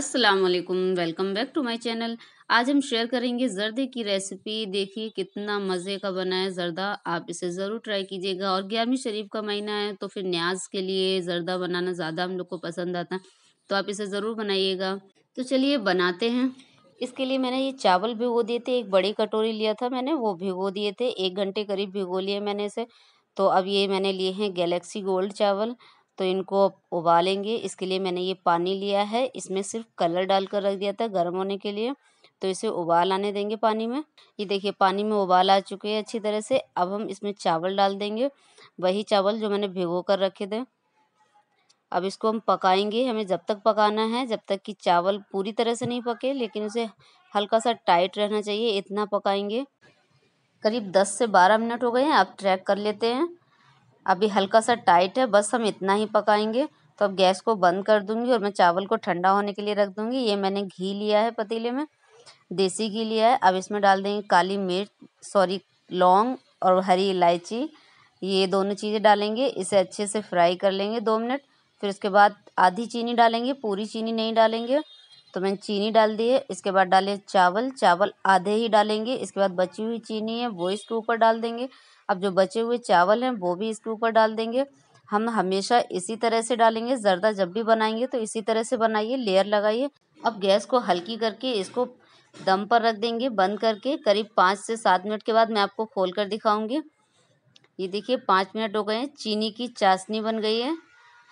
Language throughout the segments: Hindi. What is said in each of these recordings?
अस्सलाम वालेकुम welcome back to my channel आज हम शेयर करेंगे जर्दे की रेसिपी देखिए कितना मज़े का बना है जर्दा आप इसे ज़रूर ट्राई कीजिएगा और ग्यारहवीं शरीफ का महीना है तो फिर न्याज के लिए जर्दा बनाना ज़्यादा हम लोग को पसंद आता है तो आप इसे ज़रूर बनाइएगा तो चलिए बनाते हैं इसके लिए मैंने ये चावल भिगो दिए थे एक बड़ी कटोरी लिया था मैंने वो भिगो दिए थे एक घंटे करीब भिगो लिए मैंने इसे तो अब ये मैंने लिए हैं गैलेक्सी गोल्ड चावल तो इनको उबालेंगे इसके लिए मैंने ये पानी लिया है इसमें सिर्फ कलर डाल कर रख दिया था गर्म होने के लिए तो इसे उबाल आने देंगे पानी में ये देखिए पानी में उबाल आ चुके हैं अच्छी तरह से अब हम इसमें चावल डाल देंगे वही चावल जो मैंने भिगो कर रखे थे अब इसको हम पकाएंगे हमें जब तक पकाना है जब तक कि चावल पूरी तरह से नहीं पके लेकिन उसे हल्का सा टाइट रहना चाहिए इतना पकाएंगे करीब दस से बारह मिनट हो गए हैं आप ट्रैक कर लेते हैं अभी हल्का सा टाइट है बस हम इतना ही पकाएंगे तो अब गैस को बंद कर दूँगी और मैं चावल को ठंडा होने के लिए रख दूँगी ये मैंने घी लिया है पतीले में देसी घी लिया है अब इसमें डाल देंगे काली मिर्च सॉरी लौंग और हरी इलायची ये दोनों चीज़ें डालेंगे इसे अच्छे से फ्राई कर लेंगे दो मिनट फिर उसके बाद आधी चीनी डालेंगे पूरी चीनी नहीं डालेंगे तो मैंने चीनी डाल दी है इसके बाद डाले चावल चावल आधे ही डालेंगे इसके बाद बची हुई चीनी है वो इसके ऊपर डाल देंगे अब जो बचे हुए चावल हैं वो भी इसके ऊपर डाल देंगे हम हमेशा इसी तरह से डालेंगे ज़रदा जब भी बनाएंगे तो इसी तरह से बनाइए लेयर लगाइए अब गैस को हल्की करके इसको दम पर रख देंगे बंद करके करीब पाँच से सात मिनट के बाद मैं आपको खोल कर दिखाऊँगी ये देखिए पाँच मिनट हो गए हैं चीनी की चाशनी बन गई है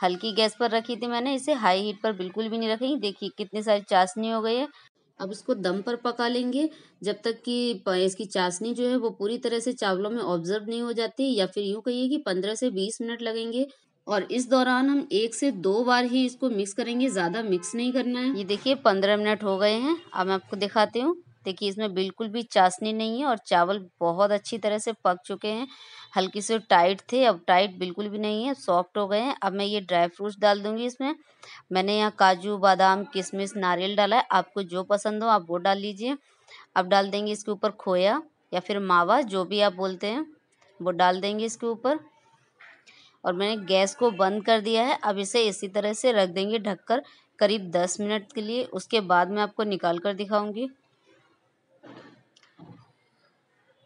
हल्की गैस पर रखी थी मैंने इसे हाई हीट पर बिल्कुल भी नहीं रखी देखिए कितनी सारी चाशनी हो गई है अब इसको दम पर पका लेंगे जब तक कि इसकी चाशनी जो है वो पूरी तरह से चावलों में ऑब्जर्व नहीं हो जाती या फिर यूँ कहिए कि पंद्रह से बीस मिनट लगेंगे और इस दौरान हम एक से दो बार ही इसको मिक्स करेंगे ज़्यादा मिक्स नहीं करना है ये देखिए पंद्रह मिनट हो गए हैं अब मैं आपको दिखाती हूँ देखिए इसमें बिल्कुल भी चाशनी नहीं है और चावल बहुत अच्छी तरह से पक चुके हैं हल्की से टाइट थे अब टाइट बिल्कुल भी नहीं है सॉफ्ट हो गए हैं अब मैं ये ड्राई फ्रूट्स डाल दूँगी इसमें मैंने यहाँ काजू बादाम किशमिश नारियल डाला है आपको जो पसंद हो आप वो डाल लीजिए अब डाल देंगे इसके ऊपर खोया या फिर मावा जो भी आप बोलते हैं वो डाल देंगे इसके ऊपर और मैंने गैस को बंद कर दिया है अब इसे इसी तरह से रख देंगे ढककर करीब दस मिनट के लिए उसके बाद मैं आपको निकाल कर दिखाऊंगी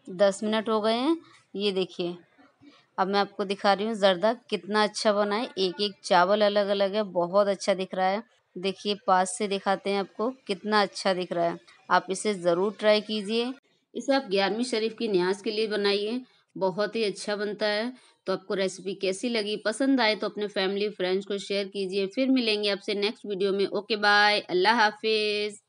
दस मिनट हो गए हैं ये देखिए अब मैं आपको दिखा रही हूँ जर्दा कितना अच्छा बना है एक एक चावल अलग अलग है बहुत अच्छा दिख रहा है देखिए पास से दिखाते हैं आपको कितना अच्छा दिख रहा है आप इसे ज़रूर ट्राई कीजिए इसे आप ग्यारहवीं शरीफ की न्याज के लिए बनाइए बहुत ही अच्छा बनता है तो आपको रेसिपी कैसी लगी पसंद आए तो अपने फैमिली फ्रेंड्स को शेयर कीजिए फिर मिलेंगे आपसे नेक्स्ट वीडियो में ओके बाय अल्लाह हाफिज़